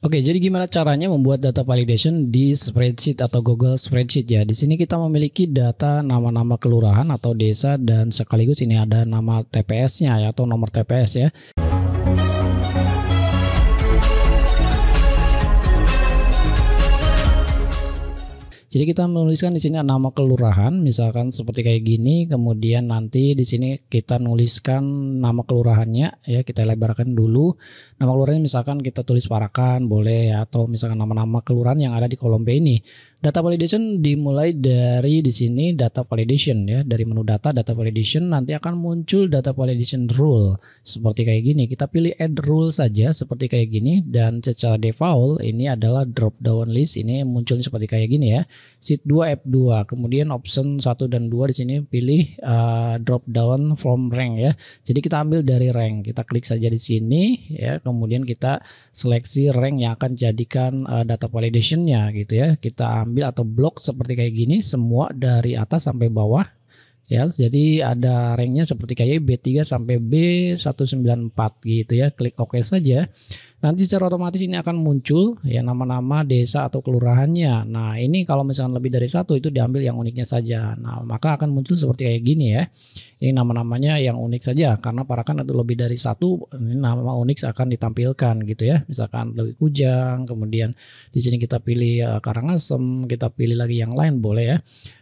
Oke, jadi gimana caranya membuat data validation di spreadsheet atau Google Spreadsheet ya? Di sini kita memiliki data nama-nama kelurahan atau desa dan sekaligus ini ada nama TPS-nya ya atau nomor TPS ya. Jadi kita menuliskan di sini nama kelurahan, misalkan seperti kayak gini, kemudian nanti di sini kita nuliskan nama kelurahannya ya, kita lebarkan dulu. Nama kelurahannya misalkan kita tulis Parakan boleh ya atau misalkan nama-nama kelurahan yang ada di kolom B ini. Data validation dimulai dari di sini data validation ya, dari menu data data validation nanti akan muncul data validation rule seperti kayak gini. Kita pilih add rule saja seperti kayak gini dan secara default ini adalah drop down list ini muncul seperti kayak gini ya. Sheet 2 app 2 kemudian option 1 dan 2 di sini pilih uh, drop down from rank ya. Jadi kita ambil dari rank, kita klik saja di sini ya, kemudian kita seleksi rank yang akan jadikan uh, data validationnya gitu ya. Kita ambil ambil atau blok seperti kayak gini semua dari atas sampai bawah ya jadi ada ranknya seperti kayak B3 sampai B194 gitu ya klik OK saja Nanti secara otomatis ini akan muncul ya nama-nama desa atau kelurahannya. Nah, ini kalau misalkan lebih dari satu itu diambil yang uniknya saja. Nah, maka akan muncul seperti kayak gini ya. Ini nama-namanya yang unik saja karena para kan itu lebih dari satu ini nama unik akan ditampilkan gitu ya. Misalkan lebih kujang, kemudian di sini kita pilih uh, karangasem, kita pilih lagi yang lain boleh ya.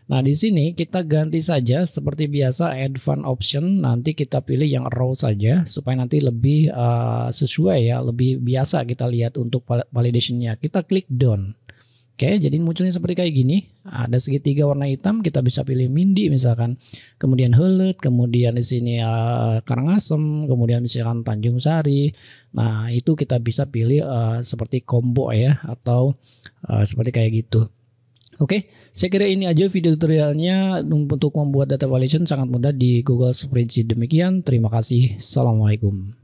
Nah, di sini kita ganti saja seperti biasa advanced option nanti kita pilih yang row saja supaya nanti lebih uh, sesuai ya, lebih biasa kita lihat untuk validationnya. Kita klik down. Oke, jadi munculnya seperti kayak gini. Ada segitiga warna hitam, kita bisa pilih mindi misalkan. Kemudian helet, kemudian di sini uh, Karangasem, kemudian misalkan Tanjung Sari. Nah, itu kita bisa pilih uh, seperti combo ya atau uh, seperti kayak gitu. Oke, okay? saya kira ini aja video tutorialnya untuk membuat data validation sangat mudah di Google Spreadsheet. Demikian, terima kasih. Assalamualaikum.